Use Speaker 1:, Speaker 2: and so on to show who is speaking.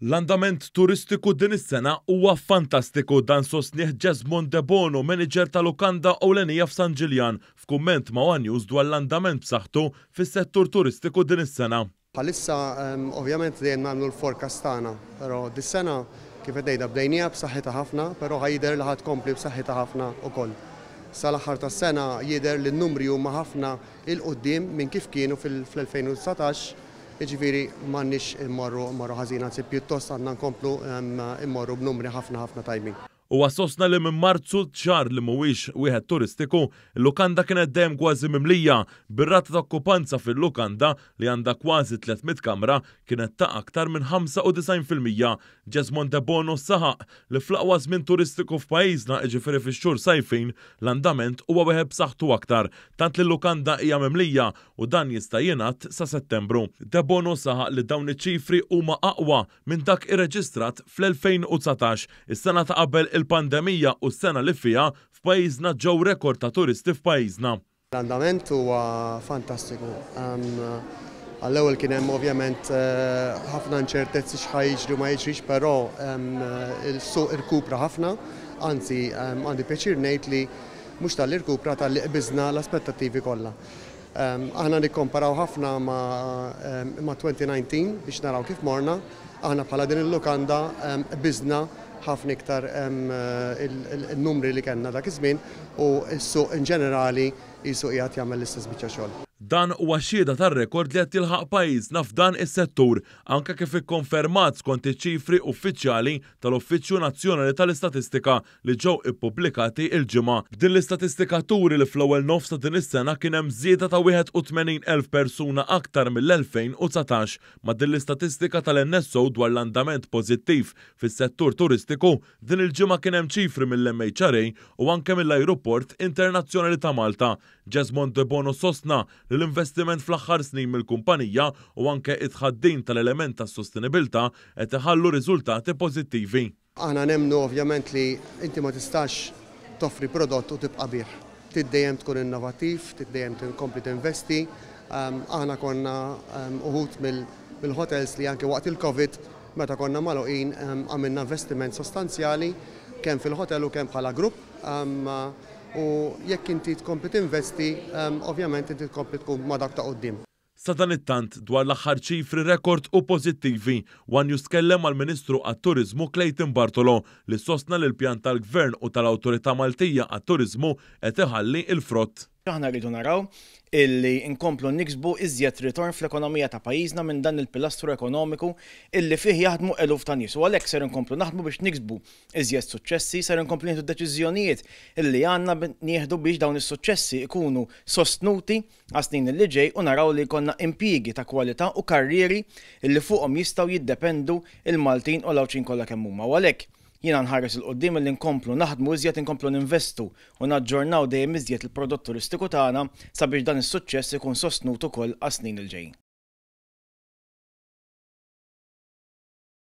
Speaker 1: L-andament turistiku din is-sena huwa fantastiku dan sostnieh Ġezmond De Bono, manager tal-Lukanda Ewlenija f'San Ġiljan, f'kumment ma' News dwar l-andament b'saħħtu fis-settur turistiku din is-sena.
Speaker 2: Bħalissa ehm, ovvjament dejjem nagħmlu l-forecast tagħna, però dis-sena kif qed bdejnija b'saħħitha ħafna, però ħajder li ħad kompli b'saħħitha ħafna ukoll sal aħħar tas sena jidher li n-numri huma ħafna il qudiem minn kif kienu fil-2019 Iġviri mannix immorru marru ħazina, anzi pjuttost għanna nkomplu immorru b'numri ħafna
Speaker 1: ħafna tajmin. U għasosna li minn marzu ċar li mhuwiex wieħed turistiku, l lukanda kienet dem kważi mimlija Birrat ta' okkupanza fil-lukanda li għandha kważi 300 kamra kienet ta' aktar minn 95% ġezmon de bono saħaq li flaqwa żmien turistiku f'pajjiżna iġifieri fix-xhur sajfin l-andament huwa wieħed b'saħħtu aktar, tant li lukanda hija mimlija u dan jista' jingħad sa' Settembru. De bono saħaq li dawn iċ-ċifri huma aqwa minn dak irreġistrat fl-2019, is-sena ta' qabel il-pandemija u s-sena li fija f'pajjiżna ġew rekord ta' turisti f'pajjiżna.
Speaker 2: L-andament huwa fantastiku. Għall-ewwel kien hemm ovvjament eh, ħafna nċertezzi li ma jiġrix, però il-suq irkupra ħafna, anzi għandi pjaċir ngħid li mhux tal-irkupra tal-li qbiżna l-aspettattivi kollha. Aħna nikkomparaw ħafna ma' 2019 biex naraw kif morna, aħna bħala din il lukanda bizna ħafna iktar eh, il-numri li kellna dak iż-żmien u s-suq in ġenerali jisuq jgħat jagħmel l-istess biċċa xogħol.
Speaker 1: Dan huwa għaxieda tar-rekord li qed pajiz pajjiżna f'dan is-settur anke kif ikkonfermat skont iċ-ċifri uffiċjali tal-Uffiċċju Nazzjonali tal-Istatistika li ġew ippubblikati l-ġimgħa. Din l-istatistika turi li fl-ewwel nofs ta' din is-sena kien hemm żieda ta' 81,000 persuna aktar mill-2019 ma' din l-istatistika tal-NSO dwar l-andament pożittiv fis-settur turistiku din il-ġimgħa kien hemm ċifri mill-MHRA u anke mill-Ajruport Internazzjonali ta' Malta. Ġezmond de Bono sostna l-investiment fl-aħħar snin mill-kumpanija u anke it tal-element tas sostenibilta qed iħallu riżultati pożittivi.
Speaker 2: Aħna nemnu ovvjament li inti ma tistax toffri prodott u tibqa' bih. Tiddejjem tkun innovativ, tiddejjem tinkompli tinvesti. Ehm, aħna konna ehm, uħut mill-hotels li anke waqt il-Covid meta konna maluqin ehm, għamilna investiment sostanzjali kemm fil-hotel u kemm bħala grupp u jekk inti tkompli tinvesti, ehm, ovvjament inti tkompli tkun ma dak ta' qoddim.
Speaker 1: Sadan it-tant dwar l-aħħar ċifri rekord u pożittivi, wan justkellem għal ministru għat-Turizmu Clayton Bartolo li sostna l-pjan tal-Gvern u tal-Awtorità Maltija għat-Turizmu qed iħalli il-frott
Speaker 3: aħna rridu naraw illi nkomplu niksbu iżjed ritorn fl-ekonomija ta' pajjiżna minn dan il-pilastru ekonomiku illi fih jaħdmu eluf ta' nies. U għalhekk ser inkomplu naħdmu biex niksbu iżjed suċċessi, ser inkomplu nieħdu deċiżjonijiet illi għandna nieħdu biex dawn is-suċċessi ikunu sostnuti għasnin li ġej u naraw li konna impjiegi ta' kwalità u karrieri illi fuqhom jistgħu jiddependu il-Maltin u l-awċin kollha kemm huma. U għalhekk Jina nħares il-qoddim li nkomplu naħdmu iżjed inkomplu ninvestu u naġġornaw dejjem iżjed il-prodott turistiku tagħna sabiex dan is-suċċess ikun sostnut ukoll għas snin il ġejn